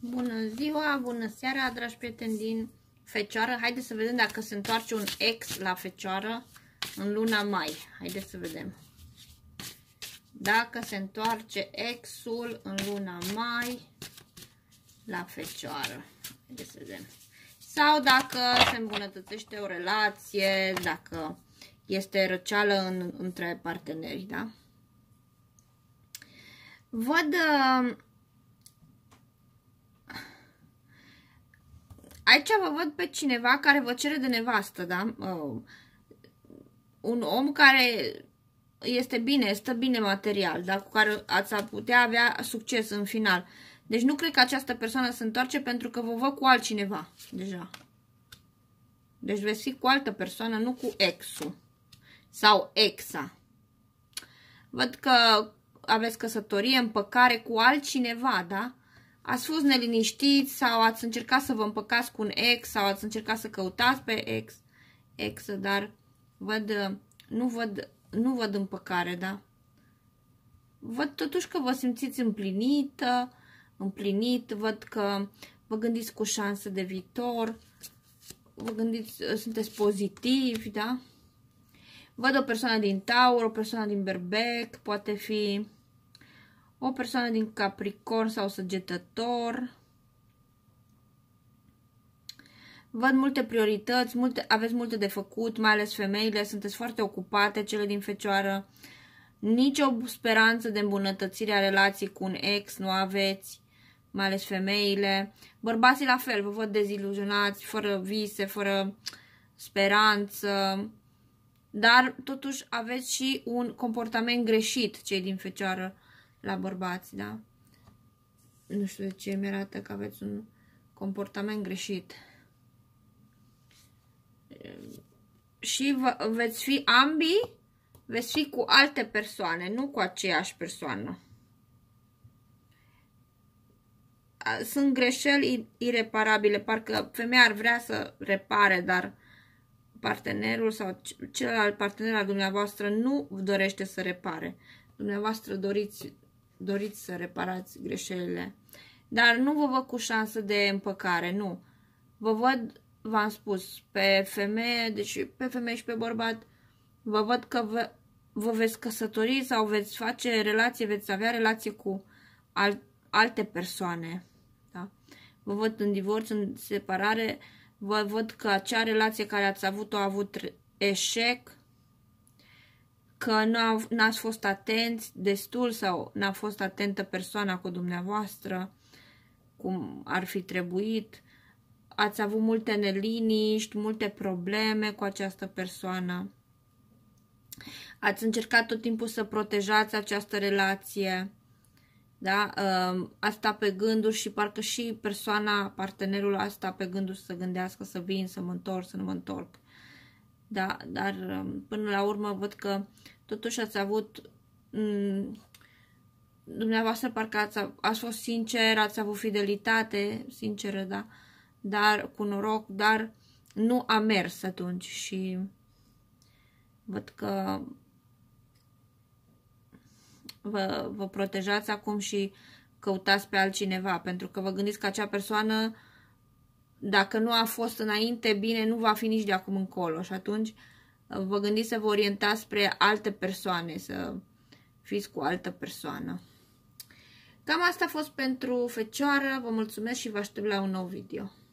Bună ziua, bună seara, dragi prieteni din Fecioară. Haideți să vedem dacă se întoarce un ex la Fecioară în luna mai. Haideți să vedem. Dacă se întoarce exul în luna mai la Fecioară. Haideți să vedem. Sau dacă se îmbunătățește o relație, dacă este răceală în, între parteneri, da? Văd aici vă văd pe cineva care vă cere de nevastă, da? Uh, un om care este bine, stă bine material, dar cu care ați putea avea succes în final. Deci nu cred că această persoană se întoarce pentru că vă văd cu altcineva deja. Deci veți fi cu altă persoană, nu cu exul sau exa. Văd că aveți căsătorie, împăcare cu altcineva, da? ați fost neliniștiți sau ați încercat să vă împăcați cu un ex sau ați încercat să căutați pe ex, ex dar văd, nu, văd, nu văd împăcare, da? Văd totuși că vă simțiți împlinită, împlinit, văd că vă gândiți cu șansă de viitor, vă gândiți, sunteți pozitivi, da? Văd o persoană din taur, o persoană din berbec, poate fi o persoană din Capricorn sau Săgetător. Văd multe priorități, multe, aveți multe de făcut, mai ales femeile, sunteți foarte ocupate, cele din fecioară. Nici o speranță de îmbunătățire a relației cu un ex nu aveți, mai ales femeile. Bărbații la fel, vă văd deziluzionați, fără vise, fără speranță. Dar totuși aveți și un comportament greșit cei din fecioară la bărbați, da? Nu știu de ce mi arată că aveți un comportament greșit. Și veți fi ambii, veți fi cu alte persoane, nu cu aceeași persoană. Sunt greșeli ireparabile, parcă femeia ar vrea să repare, dar partenerul sau celălalt partener al dumneavoastră nu dorește să repare. Dumneavoastră doriți doriți să reparați greșelile. Dar nu vă văd cu șansă de împăcare, nu. Vă văd, v-am spus, pe femeie, deci pe femeie și pe bărbat, vă văd că vă, vă veți căsători sau veți face relație, veți avea relație cu al, alte persoane. Da? Vă văd în divorț, în separare, vă văd că acea relație care ați avut-o a avut eșec, că nu ați fost atenți destul sau n-a fost atentă persoana cu dumneavoastră cum ar fi trebuit. Ați avut multe neliniști, multe probleme cu această persoană. Ați încercat tot timpul să protejați această relație. Da? asta ehm, stat pe gânduri și parcă și persoana, partenerul, asta pe gânduri să gândească să vin, să mă întorc, să nu mă întorc da, dar um, până la urmă văd că totuși ați avut mm, dumneavoastră parcă ați, ați fost sincer, ați avut fidelitate sinceră, da, dar cu noroc, dar nu a mers atunci și văd că vă, vă protejați acum și căutați pe altcineva, pentru că vă gândiți că acea persoană dacă nu a fost înainte, bine, nu va fi nici de acum încolo și atunci uh, vă gândiți să vă orientați spre alte persoane, să fiți cu altă persoană. Cam asta a fost pentru Fecioară, vă mulțumesc și vă aștept la un nou video.